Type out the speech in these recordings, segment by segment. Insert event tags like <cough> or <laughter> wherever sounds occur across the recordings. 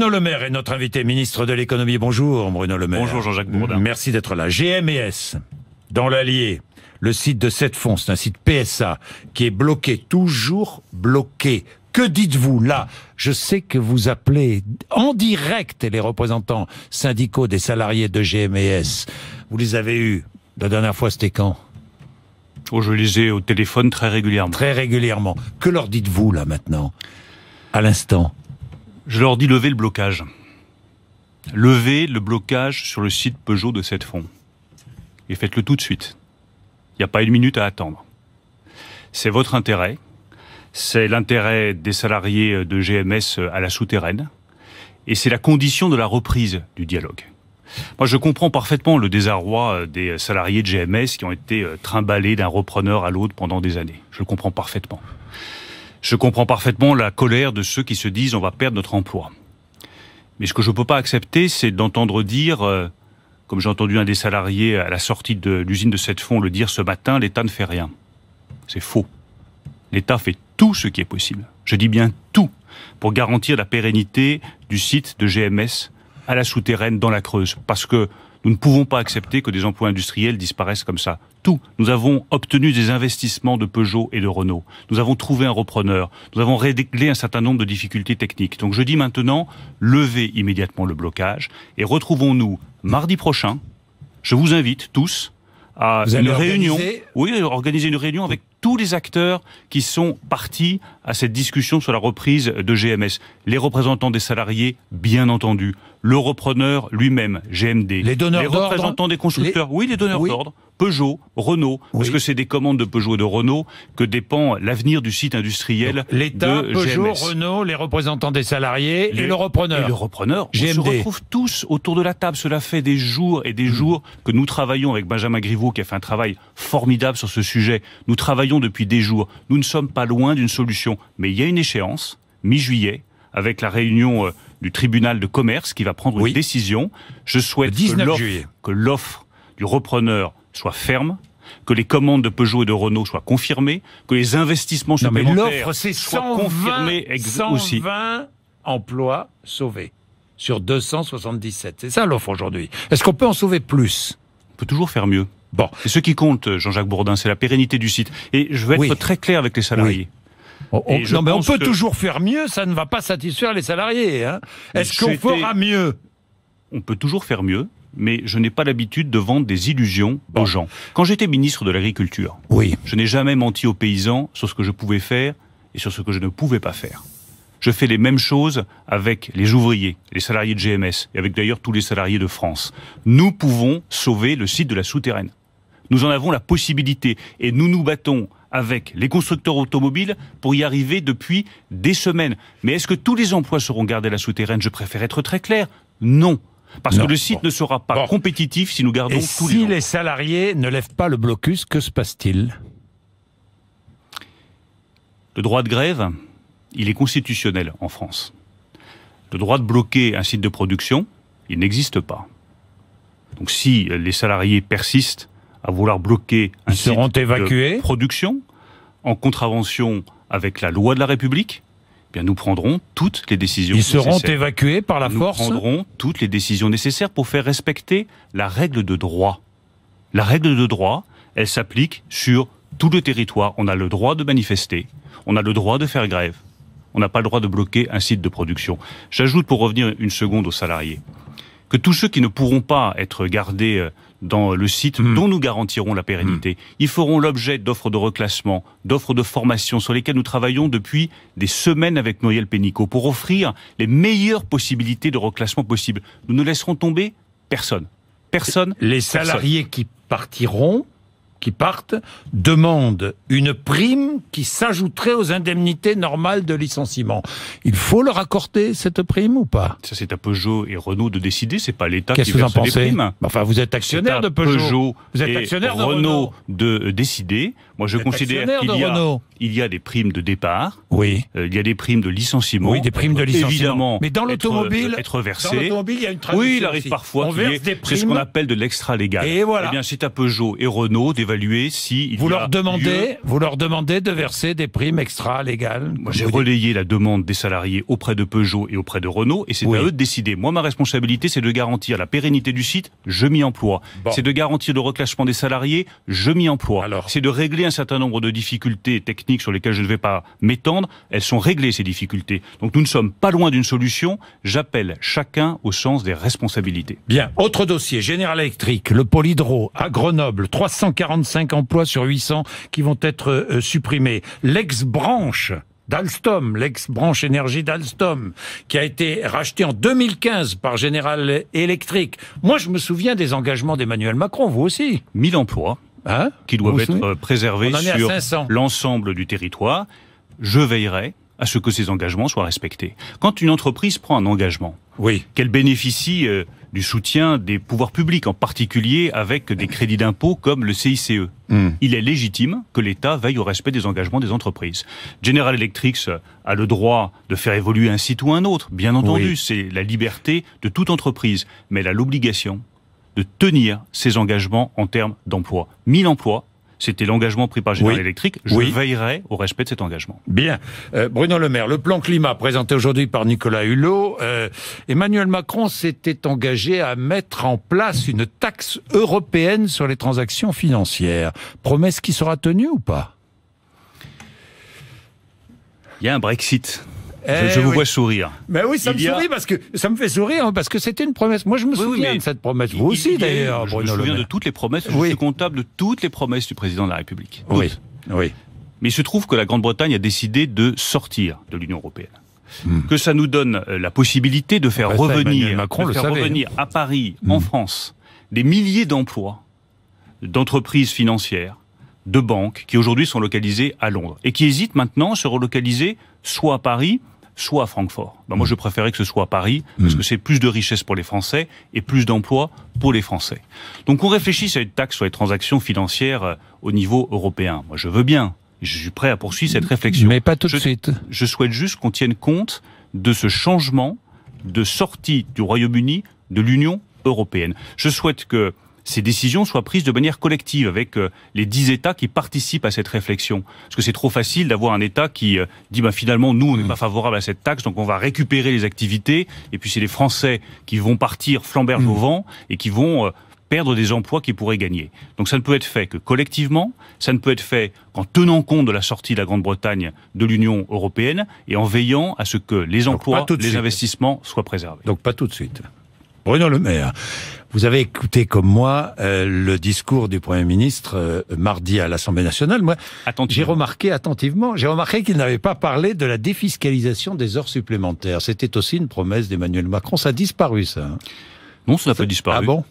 Bruno Le Maire est notre invité, ministre de l'économie. Bonjour Bruno Le Maire. Bonjour Jean-Jacques Bourdin. Merci d'être là. GMES, dans l'Allier, le site de cette fonds, c'est un site PSA qui est bloqué, toujours bloqué. Que dites-vous là Je sais que vous appelez en direct les représentants syndicaux des salariés de GMES. Vous les avez eus. La dernière fois, c'était quand oh, je les ai au téléphone très régulièrement. Très régulièrement. Que leur dites-vous là maintenant À l'instant je leur dis lever le blocage. Levez le blocage sur le site Peugeot de cette fonds. Et faites-le tout de suite. Il n'y a pas une minute à attendre. C'est votre intérêt. C'est l'intérêt des salariés de GMS à la souterraine. Et c'est la condition de la reprise du dialogue. Moi, je comprends parfaitement le désarroi des salariés de GMS qui ont été euh, trimballés d'un repreneur à l'autre pendant des années. Je le comprends parfaitement. Je comprends parfaitement la colère de ceux qui se disent on va perdre notre emploi. Mais ce que je ne peux pas accepter, c'est d'entendre dire, euh, comme j'ai entendu un des salariés à la sortie de l'usine de cette fonds le dire ce matin, l'État ne fait rien. C'est faux. L'État fait tout ce qui est possible. Je dis bien tout pour garantir la pérennité du site de GMS à la souterraine dans la Creuse. Parce que nous ne pouvons pas accepter que des emplois industriels disparaissent comme ça. Tout. Nous avons obtenu des investissements de Peugeot et de Renault. Nous avons trouvé un repreneur. Nous avons réglé un certain nombre de difficultés techniques. Donc je dis maintenant, levez immédiatement le blocage et retrouvons-nous mardi prochain. Je vous invite tous à une réunion. Oui, organiser une réunion avec tous les acteurs qui sont partis à cette discussion sur la reprise de GMS. Les représentants des salariés, bien entendu. Le repreneur lui-même, GMD. Les donneurs d'ordre. Les représentants des constructeurs. Oui, les donneurs d'ordre. Peugeot, Renault, parce que c'est des commandes de Peugeot et de Renault que dépend l'avenir du site industriel L'État, Peugeot, Renault, les représentants des salariés et le repreneur. Et le repreneur. GMD. On se retrouve tous autour de la table. Cela fait des jours et des mm. jours que nous travaillons avec Benjamin Griveaux qui a fait un travail formidable sur ce sujet. Nous travaillons depuis des jours. Nous ne sommes pas loin d'une solution. Mais il y a une échéance, mi-juillet, avec la réunion euh, du tribunal de commerce qui va prendre une décision. Je souhaite que l'offre du repreneur soit ferme, que les commandes de Peugeot et de Renault soient confirmées, que les investissements supplémentaires l'offre, c'est soient confirmés aussi. 120 emplois sauvés sur 277. C'est ça l'offre aujourd'hui. Est-ce qu'on peut en sauver plus On peut toujours faire mieux. Bon. ce qui compte, Jean-Jacques Bourdin, c'est la pérennité du site. Et je vais être très clair avec les salariés. On, oh, oh. non, mais on peut toujours faire mieux, ça ne va pas satisfaire les salariés. Hein. Est-ce qu'on fera mieux On peut toujours faire mieux, mais je n'ai pas l'habitude de vendre des illusions aux gens. Quand j'étais ministre de l'Agriculture, je n'ai jamais menti aux paysans sur ce que je pouvais faire et sur ce que je ne pouvais pas faire. Je fais les mêmes choses avec les ouvriers, les salariés de GMS, et avec d'ailleurs tous les salariés de France. Nous pouvons sauver le site de la souterraine. Nous en avons la possibilité et nous nous battons avec les constructeurs automobiles pour y arriver depuis des semaines. Mais est-ce que tous les emplois seront gardés à la souterraine Je préfère être très clair. Non. Parce que le site ne sera pas compétitif si nous gardons Et si les salariés ne lèvent pas le blocus, que se passe-t-il Le droit de grève, il est constitutionnel en France. Le droit de bloquer un site de production, il n'existe pas. Donc si les salariés persistent, à vouloir bloquer un site de production en contravention avec la loi de la République. Eh bien, nous prendrons toutes les décisions. Ils seront évacués par la force. Nous prendrons toutes les décisions nécessaires pour faire respecter la règle de droit. La règle de droit, elle s'applique sur tout le territoire. On a le droit de manifester, on a le droit de faire grève, on n'a pas le droit de bloquer un site de production. J'ajoute, pour revenir une seconde aux salariés, que tous ceux qui ne pourront pas être gardés euh, dans le site mhm. dont nous garantirons la pérennité. Mhm. Ils feront l'objet d'offres de reclassement, d'offres de formation sur lesquelles nous travaillons depuis des semaines avec Noël Pénicaud pour offrir les meilleures possibilités de reclassement possibles. Nous ne laisserons tomber personne. Personne. Les salariés qui partiront qui partent demandent une prime qui s'ajouterait aux indemnités normales de licenciement. Il faut leur accorder cette prime ou pas Ça, c'est à Peugeot et Renault de décider. C'est pas l'État qui vous en pensez les primes. Enfin, vous êtes actionnaire de Peugeot. Vous êtes actionnaire de Renault, Renault de décider. Moi, je considère qu'il y, a, y a des primes de départ. Oui. Euh, il y a des primes de licenciement. Oui, des primes de licenciement. Évidemment. Mais dans l'automobile, être, versé. Dans l'automobile, il y a une Oui, il arrive aussi. parfois. C'est ce qu'on appelle de l'extra légal. Et voilà. Eh bien, c'est à Peugeot et Renault d'évaluer si vous leur a demandez, vous leur demandez de verser des primes extra légales. Moi, j'ai relayé la demande des salariés auprès de Peugeot et auprès de Renault, et c'est à eux de décider. Moi, ma responsabilité, c'est de garantir la pérennité du site. Je m'y emploie. C'est de garantir le reclassement des salariés. Je m'y emploie. C'est de régler un un certain nombre de difficultés techniques sur lesquelles je ne vais pas m'étendre. Elles sont réglées, ces difficultés. Donc nous ne sommes pas loin d'une solution. J'appelle chacun au sens des responsabilités. Bien. Autre dossier, Général Electric, le Polydro à Grenoble, 345 emplois sur 800 qui vont être euh, supprimés. L'ex-branche d'Alstom, l'ex-branche énergie d'Alstom, qui a été rachetée en 2015 par General Electric. Moi, je me souviens des engagements d'Emmanuel Macron, vous aussi. 1000 emplois. Hein qui doivent être préservés sur l'ensemble du territoire. Je veillerai à ce que ces engagements soient respectés. Quand une entreprise prend un engagement, oui. qu'elle bénéficie euh, du soutien des pouvoirs publics, en particulier avec des crédits d'impôt comme le CICE. Hmm. Il est légitime que l'État veille au respect des engagements des entreprises. General Electric a le droit de faire évoluer un site ou un autre, bien entendu, c'est la liberté de toute entreprise, mais elle a l'obligation de tenir ses engagements en termes d'emploi. 1000 emplois, c'était l'engagement pris par Général Électrique, Electric. Je veillerai au respect de cet engagement. Bien. Euh, Bruno Le Maire, le plan climat présenté aujourd'hui par Nicolas Hulot, euh, Emmanuel Macron s'était engagé à mettre en place une taxe européenne sur les transactions financières. Promesse qui sera tenue ou pas il y a un Brexit. Eh je, vous vois sourire. Mais oui, ça me parce que ça me fait sourire hein, parce que c'était une promesse. Moi, je me souviens de cette promesse. Vous aussi, d'ailleurs. Je me souviens de toutes les promesses. Je suis comptable de toutes les promesses du président de la République. Oui. Oui. Mais il se trouve que la Grande-Bretagne a décidé de sortir de l'Union européenne. Hmm. Que ça nous donne euh, la possibilité de faire, ah, hein. revenir, à Paris, hmm. en France, des milliers d'emplois, d'entreprises financières, de banques qui aujourd'hui sont localisées à Londres et qui hésitent maintenant à se relocaliser soit à Paris, soit à Francfort. Ben, moi, hmm. je préférais que ce soit à Paris, parce hmm. que c'est plus de richesses pour les Français et plus d'emplois pour les Français. Donc on réfléchit à une taxe sur les transactions financières euh, au niveau européen. Moi, je veux bien, je suis prêt à poursuivre cette réflexion. Mais pas tout de suite. Je souhaite juste qu'on tienne compte de ce changement de sortie du Royaume-Uni de l'Union européenne. Je souhaite que ces décisions soient prises de manière collective avec euh, les dix États qui participent à cette réflexion. Parce que c'est trop facile d'avoir un État qui euh, dit bah, finalement nous on n'est mm. pas favorable à cette taxe donc on va récupérer les activités et puis c'est les Français qui vont partir flamberge mm. au vent et qui vont euh, perdre des emplois qu'ils pourraient gagner. Donc ça ne peut être fait que collectivement, ça ne peut être fait qu'en tenant compte de la sortie de la Grande-Bretagne de l'Union européenne et en veillant à ce que les emplois, les investissements soient préservés. Donc pas tout de suite. Bruno Le Maire. Vous avez écouté comme moi euh, le discours du Premier ministre euh, mardi à l'Assemblée nationale. Moi, j'ai remarqué attentivement, j'ai remarqué qu'il n'avait pas parlé de la défiscalisation des heures supplémentaires. C'était aussi une promesse d'Emmanuel Macron. Ça a disparu, ça. Hein. Non, ça n'a pas disparu. Ah bon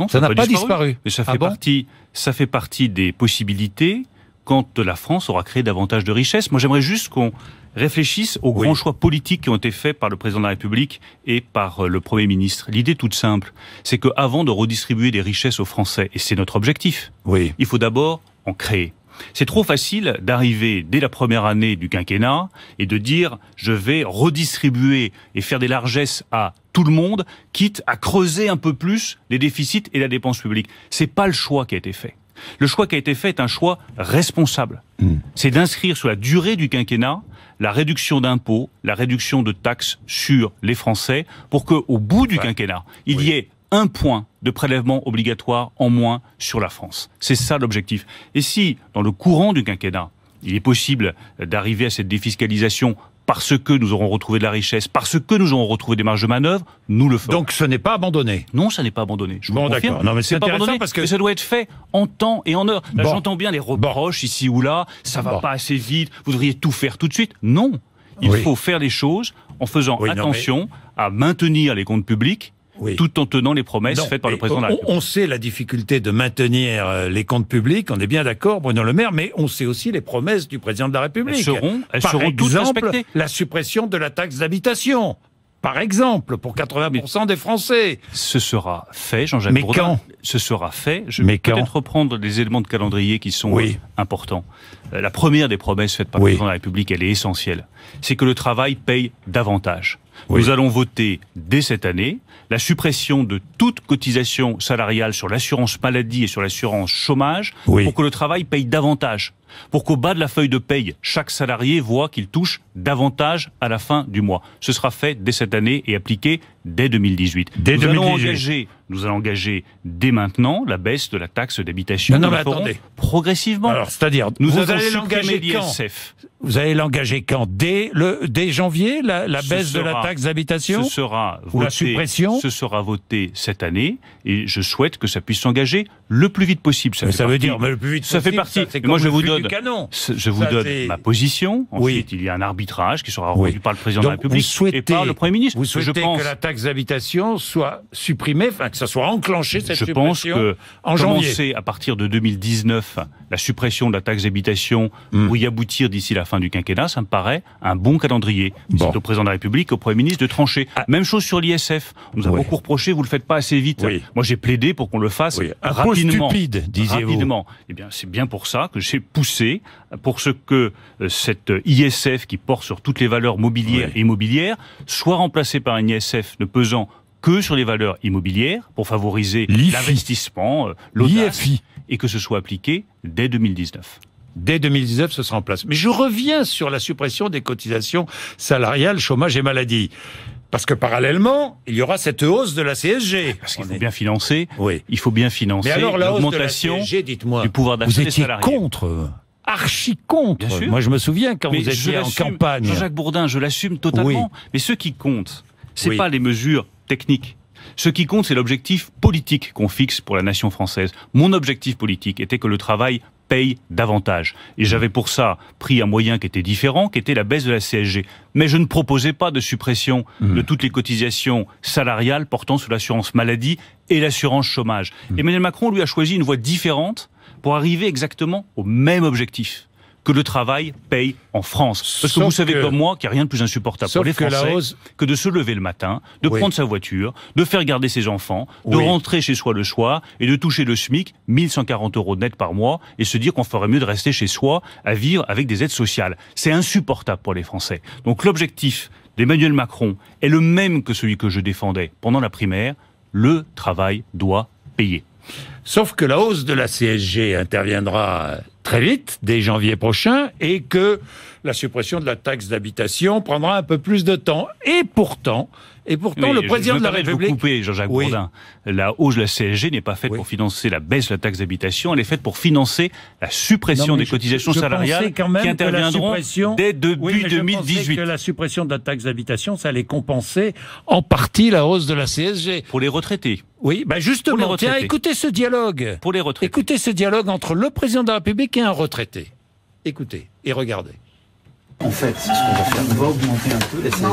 Non, ça n'a pas, disparu. Mais ça ah fait partie, ça fait partie des possibilités quand la France aura créé davantage de richesses. Moi, j'aimerais juste qu'on réfléchissent aux grands choix politiques qui ont été faits par le président de la République et par euh, le Premier ministre. L'idée toute simple, c'est qu'avant de redistribuer des richesses aux Français, et c'est notre objectif, oui. il faut d'abord en créer. C'est trop facile d'arriver dès la première année du quinquennat et de dire je vais redistribuer et faire des largesses à tout le monde, quitte à creuser un peu plus les déficits et la dépense publique. C'est pas le choix qui a été fait. Le choix qui a été fait est un choix responsable. Hmm. C'est d'inscrire sur la durée du quinquennat la réduction d'impôts, la réduction de taxes sur les Français pour qu'au bout du quinquennat, il y ait un point de prélèvement obligatoire en moins sur la France. C'est ça l'objectif. Et si, dans le courant du quinquennat, il est possible d'arriver à cette défiscalisation parce que nous aurons retrouvé de la richesse, parce que nous aurons retrouvé des marges de manœuvre, nous le ferons. Donc ce n'est pas abandonné. Non, ça n'est pas abandonné. Je bon, Non, mais c'est pas abandonné parce que ça doit être fait en temps et en heure. j'entends bien les reproches ici ou là. Ça va pas assez vite. Vous devriez tout faire tout de suite. Non, il faut faire les choses en faisant attention à maintenir les comptes publics tout en tenant les promesses faites par le président on, de la République. On sait la difficulté de maintenir euh, les comptes publics, on est bien d'accord, Bruno Le Maire, mais on sait aussi les promesses du président de la République. Elles seront, elles seront exemple, toutes respectées. La suppression de la taxe d'habitation par exemple, pour 80% des Français. Ce sera fait, Jean-Jacques Mais quand Ce sera fait. Je vais peut-être reprendre des éléments de calendrier qui sont euh, importants. Euh, la première des promesses faites par le président de la République, elle est essentielle. C'est que le travail paye davantage. Nous allons voter dès cette année la suppression de toute cotisation salariale sur l'assurance maladie et sur l'assurance chômage pour que le travail paye davantage pour qu'au bas de la feuille de paye, chaque salarié voit qu'il touche davantage à la fin du mois. Ce sera fait dès cette année et appliqué dès 2018. Dès nous Allons engager, nous allons engager dès maintenant la baisse de la taxe d'habitation. Non, mais attendez. Progressivement. Alors, c'est-à-dire, vous allez l'engager Vous allez l'engager quand Dès le dès janvier, la, baisse de la taxe d'habitation. Ce sera voté, ou la suppression. Ce sera voté cette année et je souhaite que ça puisse s'engager le plus vite possible. Ça, veut dire le plus vite. Ça fait partie. moi, je vous donne Canon. Je vous donne ma position. Ensuite, il y a un arbitrage qui sera rendu par le président de la République et par le Premier ministre. Vous souhaitez je pense, que la taxe d'habitation soit supprimée, enfin que ça soit enclenché cette je pense que en janvier. à partir de 2019 la suppression de la taxe d'habitation pour hmm. y aboutir d'ici la fin du quinquennat, ça me paraît un bon calendrier. C'est au président de la République, au Premier ministre de trancher. Ah. Même chose sur l'ISF. On nous a beaucoup reproché, vous le faites pas assez vite. Moi, j'ai plaidé pour qu'on le fasse rapidement. Un stupide, disiez-vous. Eh bien, c'est bien pour ça que j'ai poussé pour ce que euh, cette euh, ISF qui porte sur toutes les valeurs mobilières et immobilières soit remplacée par une ISF ne pesant que sur les valeurs immobilières pour favoriser l'investissement, euh, l'IFI, et que ce soit appliqué dès 2019 dès 2019, ce sera en place. Mais je reviens sur la suppression des cotisations salariales, chômage et maladie. Parce que parallèlement, il y aura cette hausse de la CSG. Parce qu'il faut est... bien financer. Il faut bien financer l'augmentation la du pouvoir d'achat des salariés. Vous étiez contre archi contre. Moi, je me souviens quand vous étiez en campagne. Jean-Jacques Bourdin, je l'assume totalement. Mais ce qui compte, c'est pas les mesures techniques. Ce qui compte, c'est l'objectif politique qu'on fixe pour la nation française. Mon objectif politique était que le travail paye davantage. Et j'avais pour ça pris un moyen qui était différent, qui était la baisse de la CSG. Mais je ne proposais pas de suppression de hmm. toutes les cotisations salariales portant sur l'assurance maladie et l'assurance chômage. Hmm. Emmanuel Macron, lui, a choisi une voie différente pour arriver exactement au même objectif que le travail paye en France. Parce que vous savez comme moi qu'il n'y a rien de plus insupportable pour les Français que, de se lever le matin, de prendre sa voiture, de faire garder ses enfants, de rentrer chez soi le soir et de toucher le SMIC, 1140 euros net par mois, et se dire qu'on ferait mieux de rester chez soi à vivre avec des aides sociales. C'est insupportable pour les Français. Donc l'objectif d'Emmanuel Macron est le même que celui que je défendais pendant la primaire. Le travail doit payer. Sauf que la hausse de la CSG interviendra euh, très vite, dès janvier prochain, et que la suppression de la taxe d'habitation prendra un peu plus de temps. Et pourtant, et pourtant, le président de la République. Vous couper, Jean-Jacques Bourdin. La hausse de la CSG n'est pas faite pour financer la baisse de la taxe d'habitation, elle est faite pour financer la suppression des cotisations salariales qui interviendront dès début 2018. Je que la suppression de la taxe d'habitation, ça allait compenser en partie la hausse de la CSG. Pour les retraités. Oui, bah justement, tiens, écoutez ce dialogue. Pour les retraités. Écoutez ce dialogue entre le président de la République et un retraité. Écoutez et regardez. En fait, ce qu'on va faire, on va augmenter un peu la CSG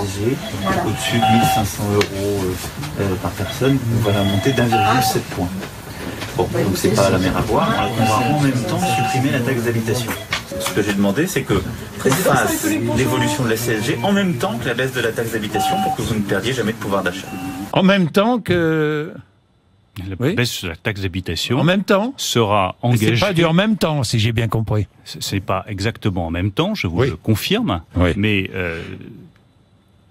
au-dessus de 1500 euros euh, euh, par personne. On va la monter d'1,7 point. Bon, bah, donc c'est pas la mer à boire. On va en même temps supprimer la taxe d'habitation. Ce que j'ai demandé, c'est que on l'évolution de la CSG en même temps que la baisse de la taxe d'habitation pour que vous ne perdiez jamais de pouvoir d'achat. En même temps que la baisse de la taxe d'habitation en même temps sera engagée. pas du en même temps, si j'ai bien compris. C'est pas exactement en même temps, je vous le confirme. Mais euh,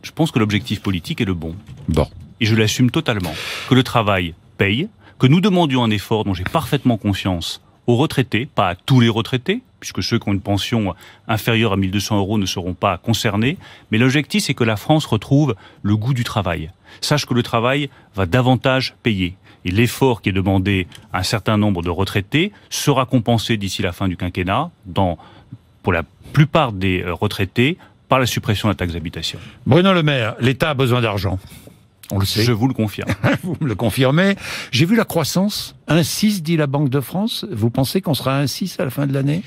je pense que l'objectif politique est le bon. Bon. Et je l'assume totalement. Que le travail paye, que nous demandions un effort dont j'ai parfaitement conscience aux retraités, pas à tous les retraités, puisque ceux qui ont une pension inférieure à 1200 euros ne seront pas concernés. Mais l'objectif, c'est que la France retrouve le goût du travail. Sache que le travail va davantage payer et l'effort qui est demandé à un certain nombre de retraités sera compensé d'ici la fin du quinquennat pour la plupart des euh, retraités par la suppression de la taxe d'habitation. Bruno Le Maire, l'État a besoin d'argent. On le sait. Je vous le confirme. <laughs> vous me le confirmez. J'ai vu la croissance. 1,6 dit la Banque de France. Vous pensez qu'on sera à 1,6 à la fin de l'année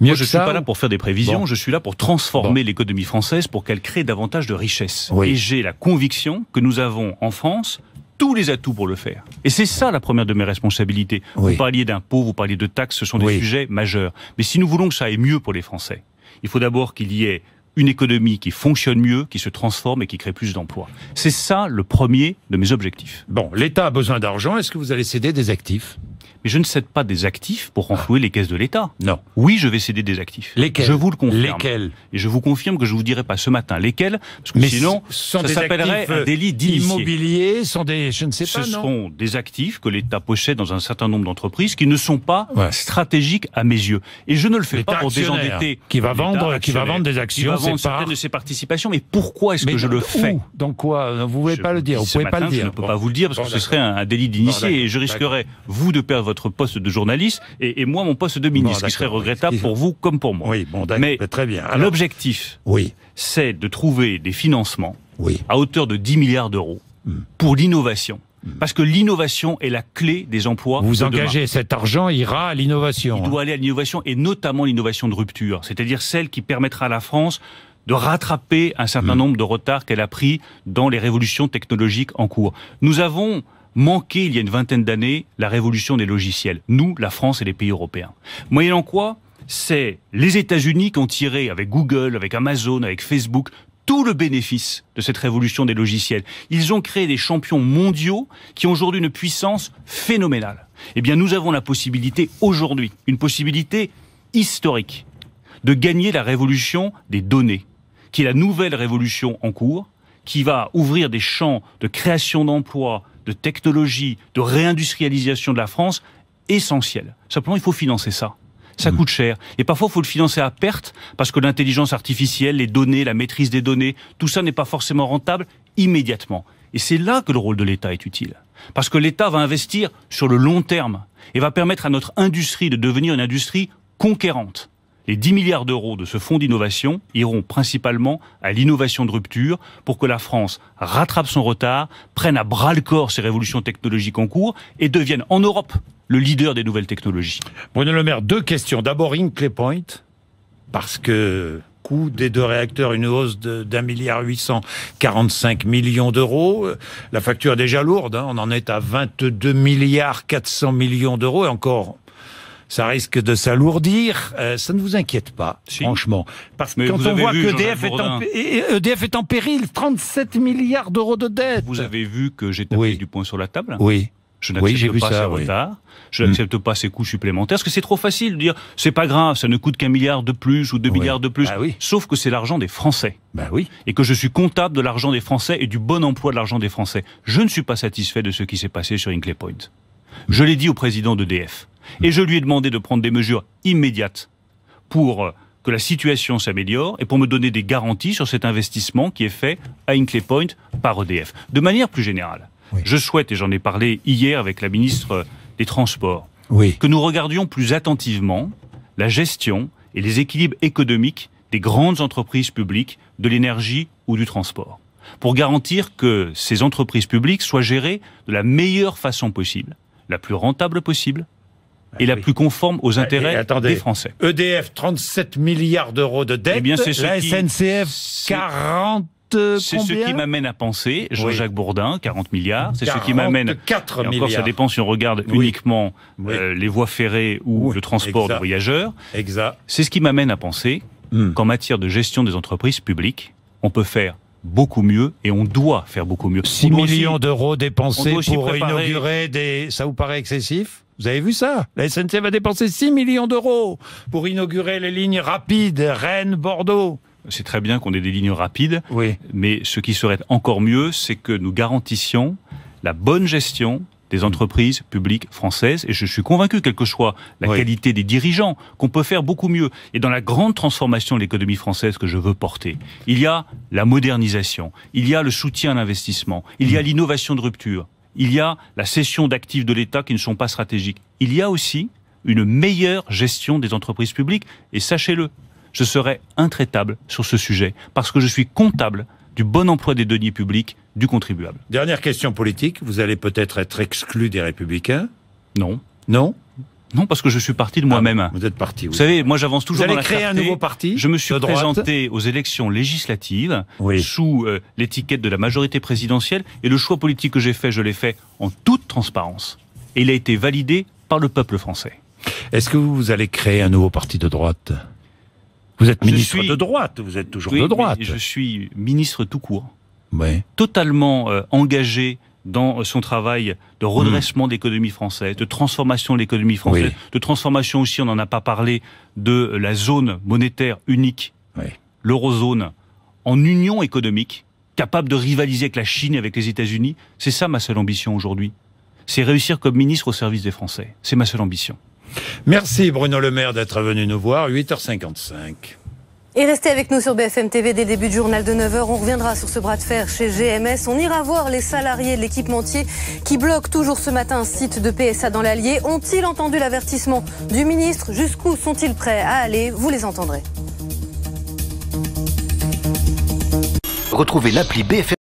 Moi, je ne suis pas là pour faire des prévisions, je suis là pour transformer l'économie française pour qu'elle crée davantage de richesses. Et j'ai la conviction que nous avons en France tous les atouts pour le faire. Et c'est ça la première de mes responsabilités. Vous parliez d'impôts, vous parliez de taxes, ce sont des sujets majeurs. Mais si nous voulons que ça aille mieux pour les Français, il faut d'abord qu'il y ait une économie qui fonctionne mieux, qui se transforme et qui crée plus d'emplois. C'est ça le premier de mes objectifs. Bon, l'État a besoin d'argent. Est-ce que vous allez céder des actifs mais je ne cède pas des actifs pour renflouer les caisses de l'État. Non. Oui, je vais céder des actifs. Lesquels Je vous le confirme. Lesquels Et je vous confirme que je vous dirai pas ce matin lesquels, parce que sinon, ça s'appellerait un euh, délit d'immobilier, sont des, je ne sais pas. Ce sont seront des actifs que l'État possède dans un certain nombre d'entreprises qui ne sont pas stratégiques à mes yeux. Et je ne le fais pas pour désendetter. Qui va vendre, qui va vendre des actions, qui va vendre de ses participations. Mais pourquoi est-ce que je le fais Dans quoi Vous pouvez pas le dire. Vous pouvez pas le dire. Je ne peux pas vous le dire parce que ce serait un délit d'initié et je risquerais vous de à votre poste de journaliste et, moi mon poste de ministre, ce qui serait regrettable pour vous comme pour moi. Oui, bon, Mais très bien. l'objectif, oui. c'est de trouver des financements oui. à hauteur de 10 milliards d'euros hmm. pour l'innovation. Hmm. Parce que l'innovation est la clé des emplois. Vous engagez, cet argent ira à l'innovation. Il doit aller à l'innovation et notamment l'innovation de rupture, c'est-à-dire celle qui permettra à la France de rattraper un certain hmm. nombre de retards qu'elle a pris dans les révolutions technologiques en cours. Nous avons manqué il y a une vingtaine d'années la révolution des logiciels. Nous, la France et les pays européens. Moyennant quoi, c'est les États-Unis qui ont tiré avec Google, avec Amazon, avec Facebook tout le bénéfice de cette révolution des logiciels. Ils ont créé des champions mondiaux qui ont aujourd'hui une puissance phénoménale. Eh bien, nous avons la possibilité aujourd'hui, une possibilité historique, de gagner la révolution des données, qui est la nouvelle révolution en cours, qui va ouvrir des champs de création d'emplois, de technologie, de réindustrialisation de la France essentiel. Simplement, il faut financer ça. Ça mmh. coûte cher. Et parfois, il faut le financer à perte, parce que l'intelligence artificielle, les données, la maîtrise des données, tout ça n'est pas forcément rentable immédiatement. Et c'est là que le rôle de l'État est utile. Parce que l'État va investir sur le long terme et va permettre à notre industrie de devenir une industrie conquérante. Les 10 milliards d'euros de ce fonds d'innovation iront principalement à l'innovation de rupture pour que la France rattrape son retard, prenne à bras le corps ces révolutions technologiques en cours et devienne en Europe le leader des nouvelles technologies. Bruno Le Maire, deux questions. D'abord, Inclay Point, parce que coût des deux réacteurs, une hausse d'un milliard 845 millions d'euros. La facture est déjà lourde, hein. on en est à 22 milliards 400 millions d'euros et encore ça risque de s'alourdir. Euh, ça ne vous inquiète pas, franchement. Parce que quand on voit qu'EDF est, en... EDF euh, est en péril, 37 milliards d'euros de dette. Vous avez vu que j'ai tapé du poing sur la table Oui. Je n'accepte oui, pas ça, ces retards, je hmm. n'accepte pas ces coûts supplémentaires, parce que c'est trop facile de dire c'est pas grave, ça ne coûte qu'un milliard de plus ou deux milliards de plus. Ah oui. Sauf que c'est l'argent des Français. Bah oui. Et que je suis comptable de l'argent des Français et du bon emploi de l'argent des Français. Je ne suis pas satisfait de ce qui s'est passé sur Inclay Point. Je l'ai dit au président d'EDF. Et je lui ai demandé de prendre des mesures immédiates pour euh, que la situation s'améliore et pour me donner des garanties sur cet investissement qui est fait à Inclay Point par EDF. De manière plus générale, je souhaite, et j'en ai parlé hier avec la ministre euh, des Transports, que nous regardions plus attentivement la gestion et les équilibres économiques des grandes entreprises publiques de l'énergie ou du transport, pour garantir que ces entreprises publiques soient gérées de la meilleure façon possible, la plus rentable possible, et la ah plus conforme aux ah, intérêts des Français. EDF, 37 milliards d'euros de dette. Eh bien, c'est la SNCF, 40 euh, c'est ce qui m'amène à penser, Jean-Jacques Bourdin, 40 milliards. C'est ce qui m'amène. 4 encore, milliards. ça dépend si on regarde uniquement euh, les voies ferrées ou le transport de voyageurs. Exact. C'est ce qui m'amène à penser hmm. qu'en matière de gestion des entreprises publiques, on peut faire beaucoup mieux et on doit faire beaucoup mieux. 6 millions d'euros dépensés pour inaugurer des... Ça vous paraît excessif vous avez vu ça La SNCF va dépenser 6 millions d'euros pour inaugurer les lignes rapides Rennes-Bordeaux. C'est très bien qu'on ait des lignes rapides, oui. mais ce qui serait encore mieux, c'est que nous garantissions la bonne gestion des mm. entreprises publiques françaises. Et je suis convaincu, quelle que soit la qualité des dirigeants, qu'on peut faire beaucoup mieux. Et dans la grande transformation de l'économie française que je veux porter, il y a la modernisation, il y a le soutien à l'investissement, il y a mm. l'innovation de rupture, il y a la cession d'actifs de l'État qui ne sont pas stratégiques. Il y a aussi une meilleure gestion des entreprises publiques. Et sachez-le, je serai intraitable sur ce sujet parce que je suis comptable du bon emploi des deniers publics du contribuable. Dernière question politique, vous allez peut-être être exclu des républicains Non. Non non, parce que je suis parti de moi-même. Ah, vous êtes parti. Oui. Vous savez, moi j'avance toujours vous allez créer un nouveau parti. Je me suis présenté aux élections législatives sous euh, l'étiquette de la majorité présidentielle et le choix politique que j'ai fait, je l'ai fait en toute transparence. Et il a été validé par le peuple français. Est-ce que vous allez créer un nouveau parti de droite vous êtes ministre de droite, vous êtes toujours de droite. Je suis ministre tout court. Oui. Totalement euh, engagé dans euh, son travail de hmm. redressement de l'économie française, de transformation de l'économie française, de transformation aussi, on n'en a pas parlé, de la zone monétaire unique, l'eurozone, en union économique, capable de rivaliser avec la Chine et avec les États-Unis. C'est ça ma seule ambition aujourd'hui. C'est réussir comme ministre au service des Français. C'est ma seule ambition. Merci Bruno Le Maire d'être venu nous voir, 8h55. Et restez avec nous sur BFM TV dès le début du journal de 9h. On reviendra sur ce bras de fer chez GMS. On ira voir les salariés de l'équipementier qui bloquent toujours ce matin un site de PSA dans l'Allier. Ont-ils entendu l'avertissement du ministre Jusqu'où sont-ils prêts à aller Vous les entendrez. Retrouvez l'appli BFM.